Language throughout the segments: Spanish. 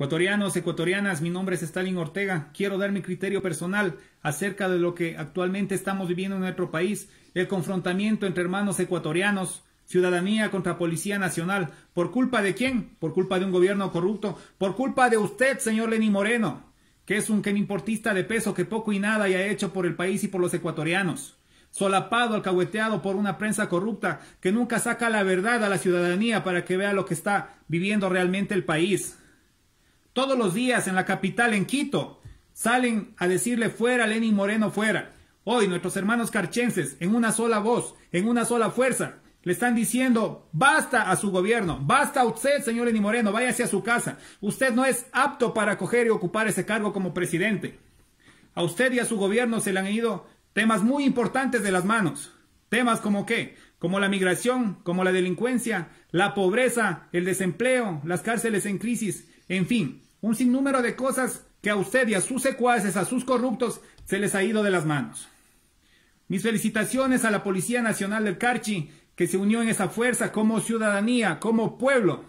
Ecuatorianos, ecuatorianas, mi nombre es Stalin Ortega. Quiero dar mi criterio personal acerca de lo que actualmente estamos viviendo en nuestro país, el confrontamiento entre hermanos ecuatorianos, ciudadanía contra policía nacional. ¿Por culpa de quién? Por culpa de un gobierno corrupto, por culpa de usted, señor Lenín Moreno, que es un quenimportista de peso que poco y nada haya hecho por el país y por los ecuatorianos. Solapado, alcahueteado por una prensa corrupta que nunca saca la verdad a la ciudadanía para que vea lo que está viviendo realmente el país todos los días en la capital, en Quito, salen a decirle fuera, Lenin Moreno fuera. Hoy nuestros hermanos carchenses, en una sola voz, en una sola fuerza, le están diciendo basta a su gobierno, basta usted, señor Lenín Moreno, váyase a su casa. Usted no es apto para coger y ocupar ese cargo como presidente. A usted y a su gobierno se le han ido temas muy importantes de las manos. Temas como qué? Como la migración, como la delincuencia, la pobreza, el desempleo, las cárceles en crisis, en fin un sinnúmero de cosas que a usted y a sus secuaces, a sus corruptos, se les ha ido de las manos. Mis felicitaciones a la Policía Nacional del Carchi, que se unió en esa fuerza como ciudadanía, como pueblo,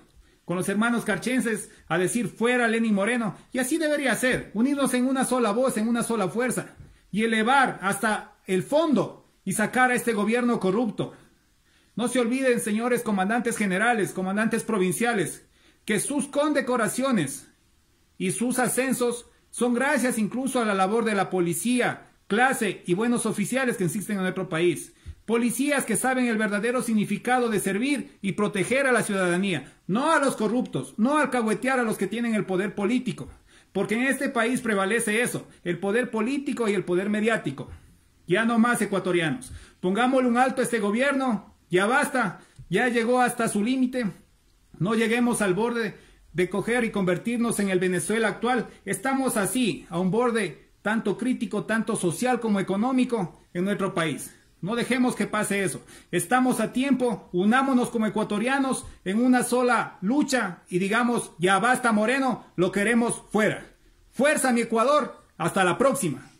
con los hermanos carchenses, a decir fuera Lenin Moreno. Y así debería ser, unirnos en una sola voz, en una sola fuerza, y elevar hasta el fondo y sacar a este gobierno corrupto. No se olviden, señores comandantes generales, comandantes provinciales, que sus condecoraciones y sus ascensos son gracias incluso a la labor de la policía, clase y buenos oficiales que existen en nuestro país. Policías que saben el verdadero significado de servir y proteger a la ciudadanía, no a los corruptos, no alcahuetear a los que tienen el poder político, porque en este país prevalece eso, el poder político y el poder mediático. Ya no más ecuatorianos. Pongámosle un alto a este gobierno, ya basta, ya llegó hasta su límite, no lleguemos al borde de coger y convertirnos en el Venezuela actual. Estamos así, a un borde tanto crítico, tanto social como económico en nuestro país. No dejemos que pase eso. Estamos a tiempo, unámonos como ecuatorianos en una sola lucha y digamos, ya basta Moreno, lo queremos fuera. Fuerza mi Ecuador, hasta la próxima.